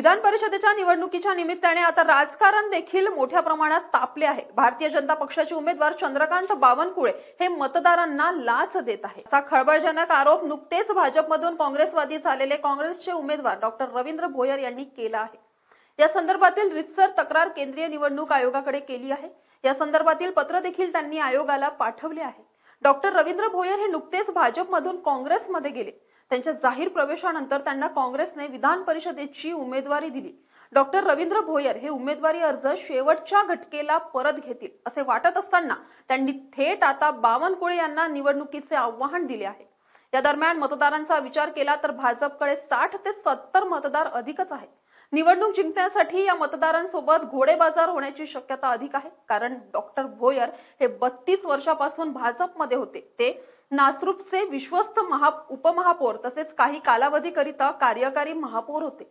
विधान परिषदेच्या निवडणुकीच्या निमित्ताने आता राजकारण देखील मोठ्या प्रमाणात तापले आहे भारतीय जनता पक्षाचे उमेदवार चंद्रकांत बावनकुळे हे मतदारांना लाच देत आहे असा खळबळजनक आरोप नुकतेच भाजपमधून काँग्रेसवादी झालेले काँग्रेसचे उमेदवार डॉक्टर रवींद्र भोयर यांनी केला आहे या संदर्भातील रितसर तक्रार केंद्रीय निवडणूक आयोगाकडे केली आहे या संदर्भातील पत्र देखील त्यांनी आयोगाला पाठवले आहे डॉक्टर रवींद्र भोयर हे नुकतेच भाजपमधून काँग्रेसमध्ये गेले त्यांच्या जाहीर प्रवेशानंतर त्यांना काँग्रेसने विधान परिषदेची उमेदवारी दिली डॉक्टर रवींद्र भोयर हे उमेदवारी अर्ज शेवटच्या घटकेला परत घेतील असे वाटत असताना त्यांनी थेट आता बावनकुळे यांना निवडणुकीचे आव्हान दिले आहे या दरम्यान मतदारांचा विचार केला तर भाजपकडे साठ ते सत्तर मतदार अधिकच आहेत निवडणूक जिंकण्यासाठी या मतदारांसोबत घोडेबाजार होण्याची शक्यता अधिक आहे कारण डॉक्टर भोयर हे बत्तीस वर्षापासून भाजपमध्ये होते ते नासरूपचे विश्वस्त महा उपमहापौर तसेच काही कालावधीकरिता कार्यकारी महापौर होते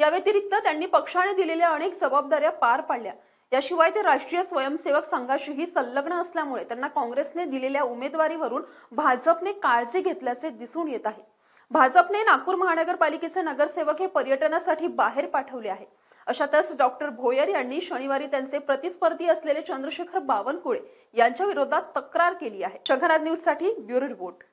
या व्यतिरिक्त त्यांनी पक्षाने दिलेल्या अनेक जबाबदाऱ्या पार पाडल्या याशिवाय ते राष्ट्रीय स्वयंसेवक संघाशीही संलग्न असल्यामुळे त्यांना काँग्रेसने दिलेल्या उमेदवारीवरून भाजपने काळजी घेतल्याचे दिसून येत आहे भाजपने नागपूर महानगरपालिकेचे नगरसेवक हे पर्यटनासाठी बाहेर पाठवले आहे अशातच डॉक्टर भोयर यांनी शनिवारी त्यांचे प्रतिस्पर्धी असलेले चंद्रशेखर बावनकुळे यांच्या विरोधात तक्रार केली आहे जगनाथ न्यूज साठी ब्युरो रिपोर्ट